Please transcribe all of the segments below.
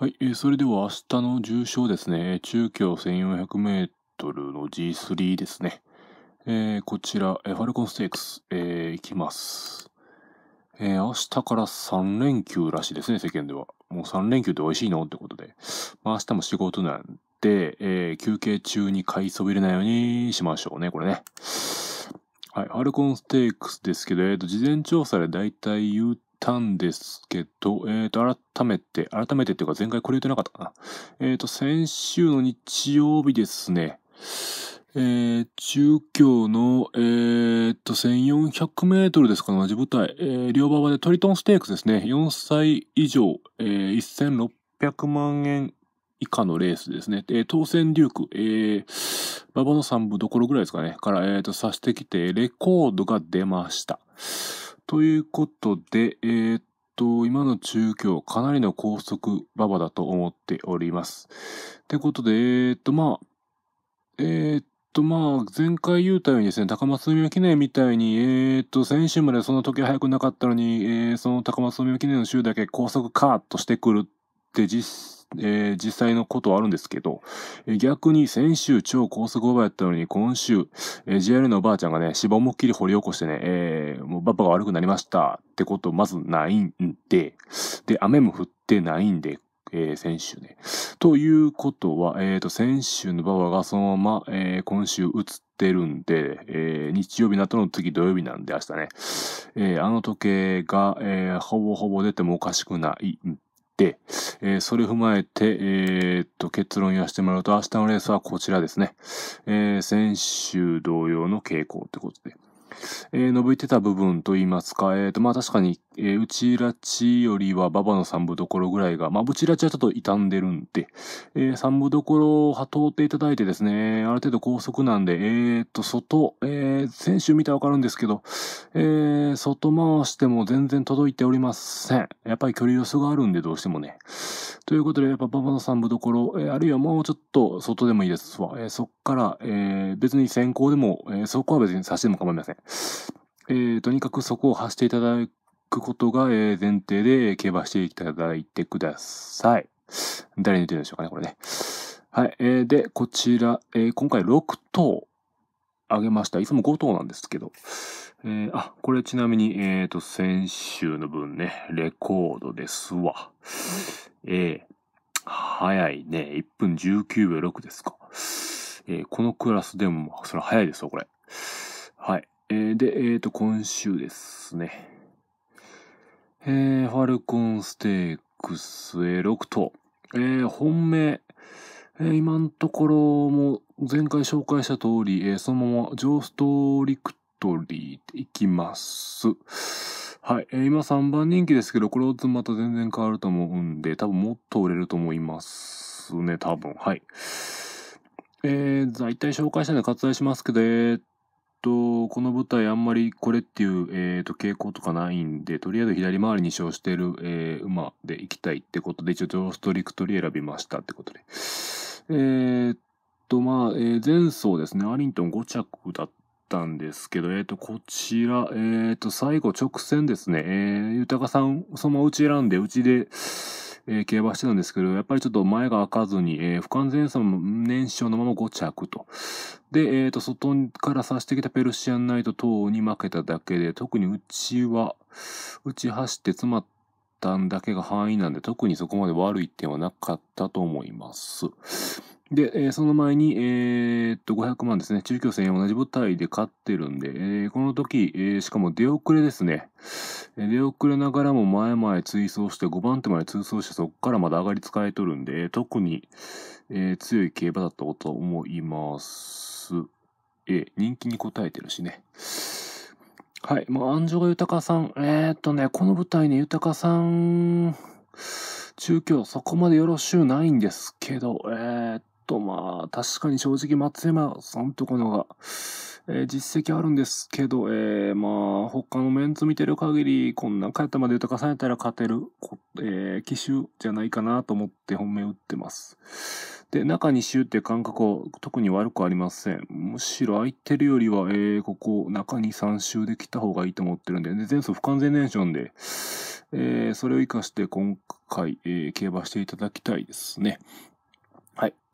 はい、えー、それでは明日の重賞ですね、中京1400メートルの G3 ですね。えー、こちら、えー、ファルコンステークス、えー、いきます。えー、明日から3連休らしいですね、世間では。もう3連休って美味しいのってことで。まあ明日も仕事なんで、えー、休憩中に買いそびれないようにしましょうね、これね。はい、ファルコンステークスですけど、えっ、ー、と、事前調査でだいたい言うたんですけど、えっ、ー、と、改めて、改めてっていうか前回これ言ってなかったかな。えっ、ー、と、先週の日曜日ですね、えー、中京の、えー、っと、1400メートルですか同じ舞台、えー、両馬場でトリトンステークスですね、4歳以上、えー、1600万円以下のレースですね。えー、当選デューク、えー、馬場の3部どころぐらいですかね、から、えー、っと、さしてきて、レコードが出ました。ということで、えー、っと、今の中京、かなりの高速馬場だと思っております。ってことで、えー、っと、まあ、えー、っと、まあ、前回言うたようにですね、高松宮記念みたいに、えー、っと、先週までそんな時早くなかったのに、えー、その高松宮記念の週だけ高速カーッとしてくるって実えー、実際のことはあるんですけど、えー、逆に先週超高速オーバーやったのに、今週、えー、JR のおばあちゃんがね、芝思いっきり掘り起こしてね、えー、もうバッパが悪くなりましたってことまずないんで、で、雨も降ってないんで、えー、先週ね。ということは、えっ、ー、と、先週のババがそのまま、えー、今週映ってるんで、えー、日曜日の後の次土曜日なんで明日ね、えー、あの時計が、えー、ほぼほぼ出てもおかしくないんで、えー、それを踏まえて、えー、っと、結論言わせてもらうと、明日のレースはこちらですね。えー、先週同様の傾向ってことで。えー、びてた部分といいますか、えっ、ー、と、まあ確かに、えー、うちらちよりは馬場の三部どころぐらいが、まあ、うちらちはちょっと傷んでるんで、えー、三部どころを通っていただいてですね、ある程度高速なんで、えー、っと、外、えー、先週見たらわかるんですけど、えー、外回しても全然届いておりません。やっぱり距離予想があるんでどうしてもね。ということで、やっぱ馬場の三部どころ、えー、あるいはもうちょっと外でもいいですわ。えー、そっから、えー、別に先行でも、えー、そこは別に差しでも構いません。えー、とにかくそこを発していただくことが、え前提で競馬していただいてください。誰に言ってるでしょうかね、これね。はい。えー、で、こちら、えー、今回6頭あげました。いつも5頭なんですけど。えー、あ、これちなみに、えーと、先週の分ね、レコードですわ。えー、早いね。1分19秒6ですか。えー、このクラスでも、それ早いですよ、これ。はい。えー、で、えっ、ー、と、今週ですね。えー、ファルコンステークス、えロ6ト。えー、本命。えー、今のところも前回紹介した通り、えー、そのままジョーストリクトリーでいきます。はい。えー、今3番人気ですけど、これをまた全然変わると思うんで、多分もっと売れると思いますね、多分。はい。えー、大体紹介したので割愛しますけど、えー、と、この舞台あんまりこれっていう、えー、と傾向とかないんで、とりあえず左回りに称してる、えー、馬で行きたいってことで、一応ジョーストリクトリー選びましたってことで。えー、っと、まあ、えー、前走ですね、アリントン5着だったんですけど、えー、っと、こちら、えー、っと、最後直線ですね、えー、豊さん、そのうち選んで、うちで、えー、競馬してたんですけど、やっぱりちょっと前が開かずに、えー、不完全さも燃焼のまま5着と。で、えっ、ー、と、外から刺してきたペルシアンナイト等に負けただけで、特にうちは、うち走って詰まったんだけが範囲なんで、特にそこまで悪い点はなかったと思います。で、えー、その前に、えー、っと、500万ですね。中京戦同じ舞台で勝ってるんで、えー、この時、えー、しかも出遅れですね。出遅れながらも前々追走して5番手まで追走してそこからまだ上がり使えとるんで、特に、えー、強い競馬だったこと思います。えー、人気に応えてるしね。はい。もう、安城豊さん。えー、っとね、この舞台ね、豊さん、中京そこまでよろしゅうないんですけど、えー、っとまあ、確かに正直松山さんとかのが、えー、実績あるんですけど、えー、まあ、他のメンツ見てる限り、こんな帰ったまで豊かされたら勝てる、えー、機種じゃないかなと思って本命打ってます。で、中2周って感覚は特に悪くありません。むしろ空いてるよりは、えー、ここ中2、3周で来た方がいいと思ってるんで、で前走不完全燃焼で、えー、それを活かして今回、えー、競馬していただきたいですね。はい。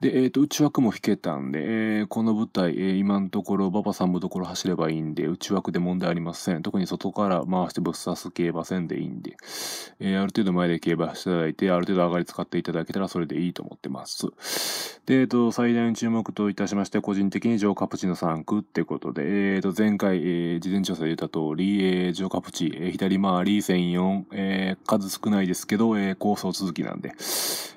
で、えっ、ー、と、内枠も引けたんで、えー、この舞台、えー、今のところ、馬場さんのところ走ればいいんで、内枠で問題ありません。特に外から回してぶっ刺す競馬戦でいいんで、えー、ある程度前で競馬していただいて、ある程度上がり使っていただけたらそれでいいと思ってます。で、えっ、ー、と、最大の注目といたしまして、個人的にジョー・カプチの3区ってことで、えっ、ー、と、前回、えー、事前調査で言った通り、えー、ジョー・カプチ、えー、左回り1004、えー、数少ないですけど、えー、構想続きなんで、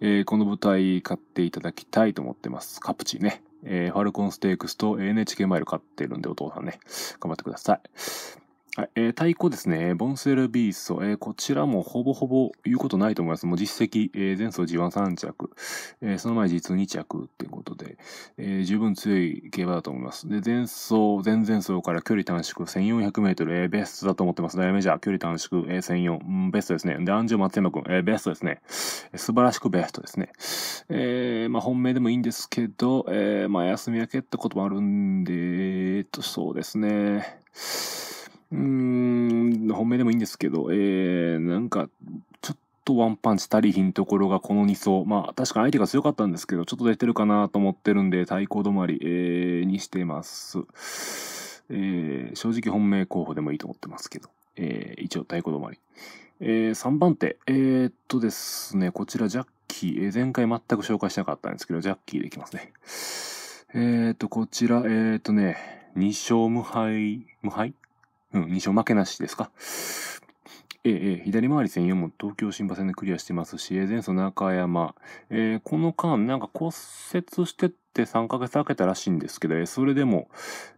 えー、この舞台買っていただきたいいと思ってます。カプチね。えー、ファルコンステークスと NHK マイル買ってるんで、お父さんね、頑張ってください。はい、えー、対抗ですね、ボンセルビーソ、えー、こちらもほぼほぼ言うことないと思います。もう実績、えー、前走 G13 着、えー、その前 G22 着っていうことで、えー、十分強い競馬だと思います。で、前走、前々走から距離短縮1400メートル、えー、ベストだと思ってます。ダイメジャー、距離短縮、えー、1004、うん、ベストですね。で、安城松山君、えー、ベストですね。素晴らしくベストですね。えー、まあ本命でもいいんですけど、えー、まあ休み明けってこともあるんで、えー、っと、そうですね。うーん、本命でもいいんですけど、えー、なんか、ちょっとワンパンチ足りひんところがこの2走。まあ、確か相手が強かったんですけど、ちょっと出てるかなと思ってるんで、対抗止まり、えー、にしてます。えー、正直本命候補でもいいと思ってますけど、えー、一応太鼓止まり。えー、3番手、えー、っとですね、こちらジャッキー、えー、前回全く紹介しなかったんですけど、ジャッキーでいきますね。えー、っと、こちら、えー、っとね、2勝無敗、無敗うん、2勝負けなしですか。ええ、左回り専用も東京新馬戦でクリアしてますし、前走中山、えー、この間、なんか骨折してって3ヶ月空けたらしいんですけど、それでも、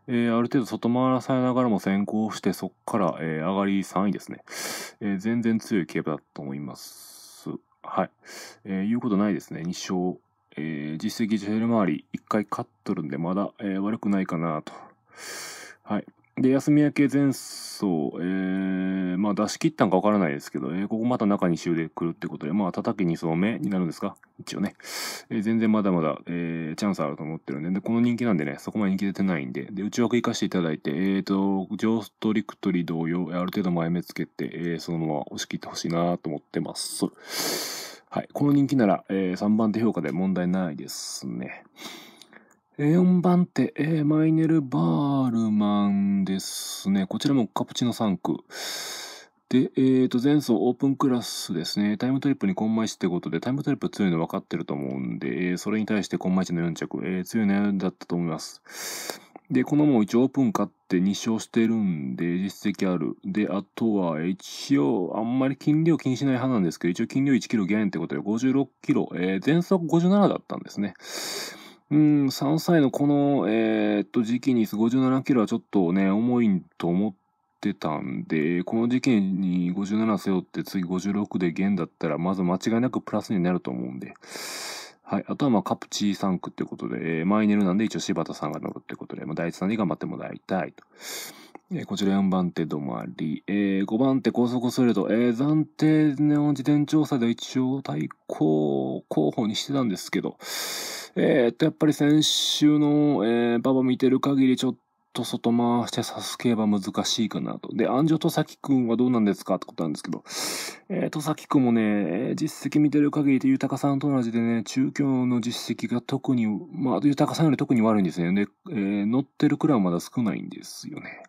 えー、ある程度外回らされながらも先行して、そっから、えー、上がり3位ですね。え全然強い競馬だと思います。はい。え言うことないですね。2勝、え実績ジェル回り1回勝っとるんで、まだ、え悪くないかなと。はい。で、休み明け前走、えー、まあ出し切ったんかわからないですけど、えー、ここまた中2周で来るってことで、まあ叩き2層目になるんですか一応ね。えー、全然まだまだ、えー、チャンスあると思ってるんで、で、この人気なんでね、そこまで人気出てないんで、で、内枠行かしていただいて、えーと、ジョーストリクトリ同様、ある程度前目つけて、えー、そのまま押し切ってほしいなと思ってます。はい。この人気なら、えー、3番手評価で問題ないですね。4番手、えー、マイネル・バールマンですね。こちらもカプチノ3区。で、えっ、ー、と、前走オープンクラスですね。タイムトリップにコンマイチってことで、タイムトリップ強いの分かってると思うんで、えー、それに対してコンマイチの4着、えー、強いのだったと思います。で、このもう一応オープン勝って2勝してるんで、実績ある。で、あとは、一応、あんまり金量気にしない派なんですけど、一応利量1キロ減ってことで、56キロ、えー、全57だったんですね。うん、3歳のこの、えー、っと、時期に57キロはちょっとね、重いと思ってたんで、この時期に57背負って次56で減だったら、まず間違いなくプラスになると思うんで。はい。あとは、まあ、カプチー3区ってことで、えー、マイネルなんで一応柴田さんが乗るってことで、まあ、第一さんに頑張ってもらいたいと。えー、こちら4番手止まり。えー、5番手高速スレート、えー、暫定の事前調査で一応対抗候補にしてたんですけど、えー、っと、やっぱり先週の、えー、ババ見てる限りちょっと外回して刺すけば難しいかなと。で、安城戸崎くんはどうなんですかってことなんですけど、えー、戸崎くんもね、実績見てる限りで豊さんと同じでね、中京の実績が特に、まあ、豊さんより特に悪いんですね。で、えー、乗ってるくらいはまだ少ないんですよね。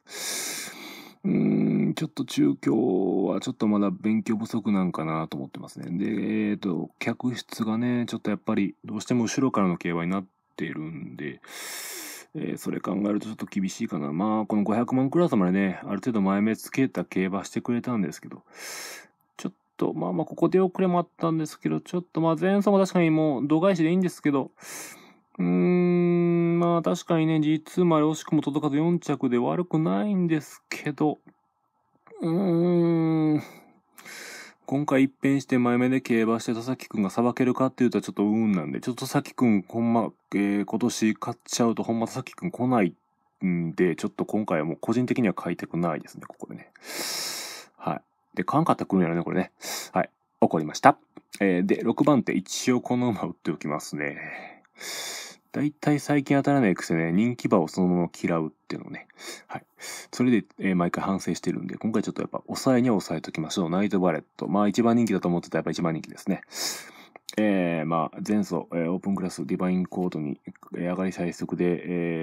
うーん、ちょっと中京はちょっとまだ勉強不足なんかなと思ってますね。で、えっ、ー、と、客室がね、ちょっとやっぱりどうしても後ろからの競馬になってるんで、えー、それ考えるとちょっと厳しいかな。まあ、この500万クラスまでね、ある程度前目つけた競馬してくれたんですけど、ちょっと、まあまあ、ここで遅れもあったんですけど、ちょっと、まあ、前走も確かにもう度外視でいいんですけど、うーん、まあ確かにね、G2 まで惜しくも届かず4着で悪くないんですけど、うーん、今回一変して前目で競馬して佐々木くんが裁けるかっていうとちょっと運なんで、ちょっと佐々木くんほんま、えー、今年買っちゃうとほんま佐々木くん来ないんで、ちょっと今回はもう個人的には買いたくないですね、ここでね。はい。で、かんかったるんやろね、これね。はい。怒りました。えー、で、6番手一応この馬打っておきますね。大体最近当たらないくせね、人気馬をそのまま嫌うっていうのね。はい。それで、えー、毎回反省してるんで、今回ちょっとやっぱ抑えには抑えときましょう。ナイトバレット。まあ一番人気だと思ってたやっぱ一番人気ですね。えー、まあ、前走、えー、オープンクラス、ディバインコードに、えー、上がり最速で、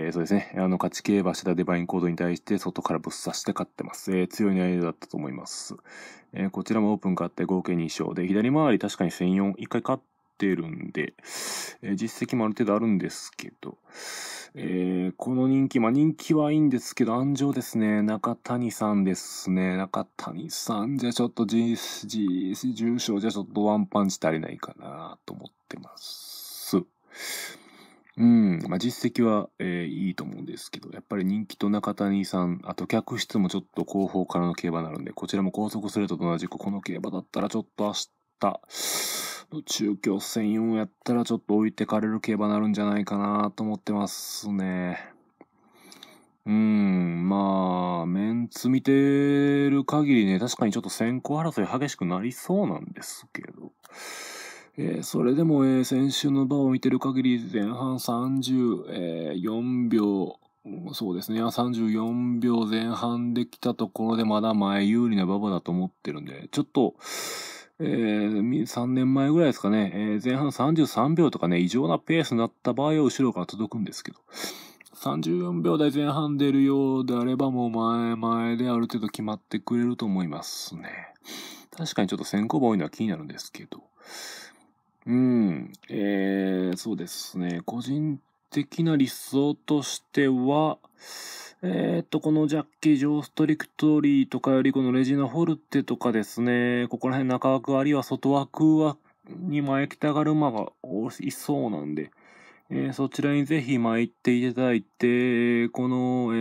えー、そうですね、あの、勝ち競馬したディバインコードに対して、外からぶっ刺して勝ってます。えー、強い内容だったと思います。えー、こちらもオープン勝って合計2勝で、左回り確かに1004、1回勝っってるんで、えー、実績もある程度あるんですけど、えー、この人気、まあ人気はいいんですけど、安城ですね。中谷さんですね。中谷さんじゃちょっと G、G、重症じゃちょっとワンパンチ足りないかなと思ってます。うん、まあ、実績は、えー、いいと思うんですけど、やっぱり人気と中谷さん、あと客室もちょっと後方からの競馬になるんで、こちらも高速スレートと同じくこの競馬だったらちょっと明日、中京戦4やったらちょっと置いてかれる競馬になるんじゃないかなと思ってますね。うーん、まあ、メンツ見てる限りね、確かにちょっと先行争い激しくなりそうなんですけど。えー、それでも、えー、先週の場を見てる限り、前半34秒、そうですね、34秒前半できたところでまだ前有利な馬場だと思ってるんで、ちょっと、えー、3年前ぐらいですかね、えー、前半33秒とかね、異常なペースになった場合は後ろから届くんですけど、34秒台前半出るようであればもう前々である程度決まってくれると思いますね。確かにちょっと先行馬多いのは気になるんですけど。うん、えー、そうですね。個人的な理想としては、えー、っと、このジャッキー・ジョー・ストリクトリーとかより、このレジナ・ホルテとかですね、ここら辺中枠あるいは外枠はに前行きたがる馬がいそうなんで、えー、そちらにぜひ参っていただいて、この、え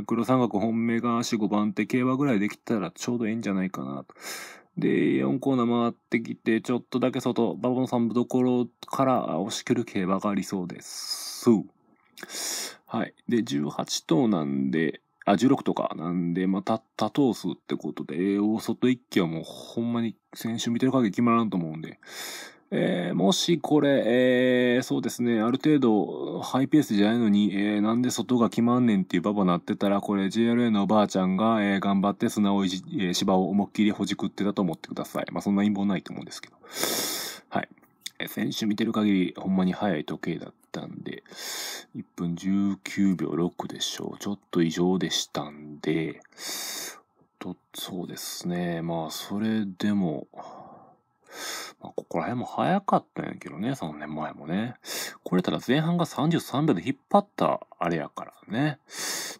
ー、黒三角本命が足5番手競馬ぐらいできたらちょうどいいんじゃないかなと。で、4コーナー回ってきて、ちょっとだけ外、バボの三部どころから押し切る競馬がありそうです。はい。で、18頭なんで、あ、16とかなんで、また多等数ってことで、大外一騎はもうほんまに先週見てる限り決まらんと思うんで、えー、もしこれ、えー、そうですね、ある程度ハイペースじゃないのに、えー、なんで外が決まんねんっていうババなってたら、これ JRA のおばあちゃんが、えー、頑張って砂をいじ、えー、芝を思いっきりほじくってたと思ってください。まあそんな陰謀ないと思うんですけど。はい。えー、先週見てる限り、ほんまに早い時計だたんで、1分19秒6でしょう。ちょっと異常でしたんで、と、そうですね。まあ、それでも、まあ、ここら辺も早かったんやけどね、3年前もね。これたら前半が33秒で引っ張ったあれやからね。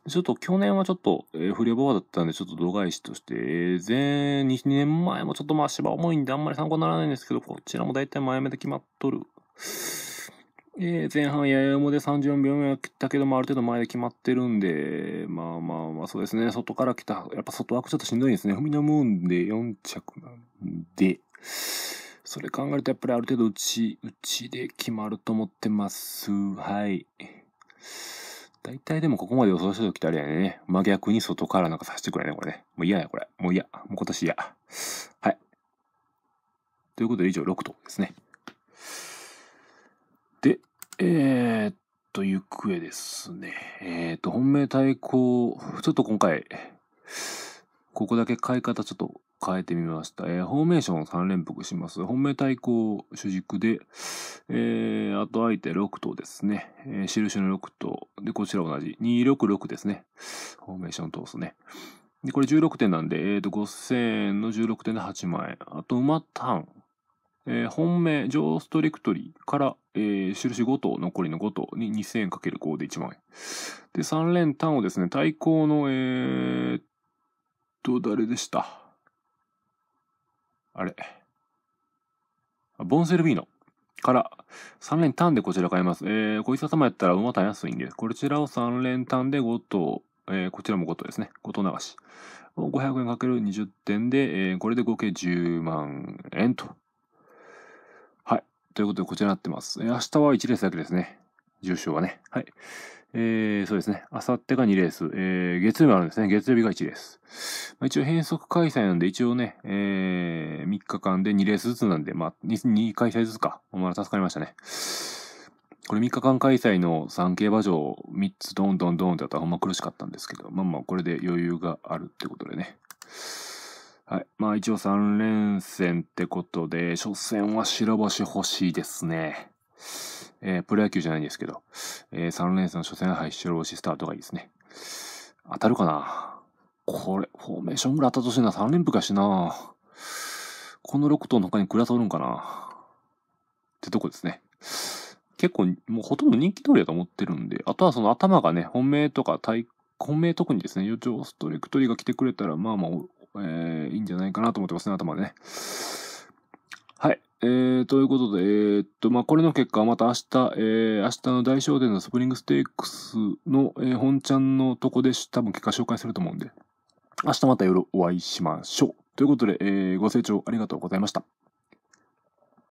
ちょっと去年はちょっと、えー、不バーだったんで、ちょっと度外視として、えー、前2、2年前もちょっとまあ芝重いんであんまり参考にならないんですけど、こちらも大体前目で決まっとる。えー、前半、ややもで34秒目は切ったけども、ある程度前で決まってるんで、まあまあまあ、そうですね。外から来た、やっぱ外枠ちょっとしんどいですね。踏みのムーンで4着なんで、それ考えるとやっぱりある程度うち、うちで決まると思ってます。はい。大体でもここまで予想した時ってあれやね。真逆に外からなんかさせてくれね、これね。もう嫌や、これ。もう嫌。もう今年嫌。はい。ということで以上6頭ですね。で、えー、っと、行方ですね。えー、っと、本命対抗、ちょっと今回、ここだけ買い方ちょっと変えてみました。えー、フォーメーションを3連複します。本命対抗主軸で、えー、あと相手6頭ですね。えー、印の6頭。で、こちら同じ。266ですね。フォーメーション通すね。で、これ16点なんで、えっ、と、5000円の16点で8万円。あと、馬単えー、本命、ジョーストレクトリーから、えー、印5頭、残りの5頭に2 0 0 0かける5で1万円。で、3連単をですね、対抗の、えー、っと、誰でしたあれ。ボンセルビーノから3連単でこちら買います。えー、こいつ頭やったら馬単安いんで、こちらを3連単で5頭、えー、こちらも5頭ですね。5頭流し。500円かける2 0点で、えー、これで合計10万円と。ということで、こちらになってます。明日は1レースだけですね。重賞はね。はい。えー、そうですね。あさってが2レース。えー、月曜日あるんですね。月曜日が1レース。まあ、一応変則開催なんで、一応ね、えー、3日間で2レースずつなんで、まあ2、2開催ずつか。まは助かりましたね。これ3日間開催の3競馬場3つドンドンドンってやったらほんま苦しかったんですけど、まあまあこれで余裕があるってことでね。はい。まあ一応3連戦ってことで、初戦は白星欲しいですね。えー、プロ野球じゃないんですけど、えー、3連戦の初戦は、白星スタートがいいですね。当たるかなこれ、フォーメーションぐらい当たってほしいな。3連覆かしな。この6頭の他にグラ取るんかなってとこですね。結構、もうほとんど人気通りだと思ってるんで、あとはその頭がね、本命とか対、本命特にですね、予兆ストレクトリが来てくれたら、まあまあ、えー、いいんじゃないかなと思ってますね、頭でね。はい。えー、ということで、えー、っと、まあ、これの結果はまた明日、えー、明日の大商店のスプリングステークスの、えー、本ちゃんのとこで多分結果紹介すると思うんで、明日また夜お会いしましょう。ということで、えー、ご清聴ありがとうございました。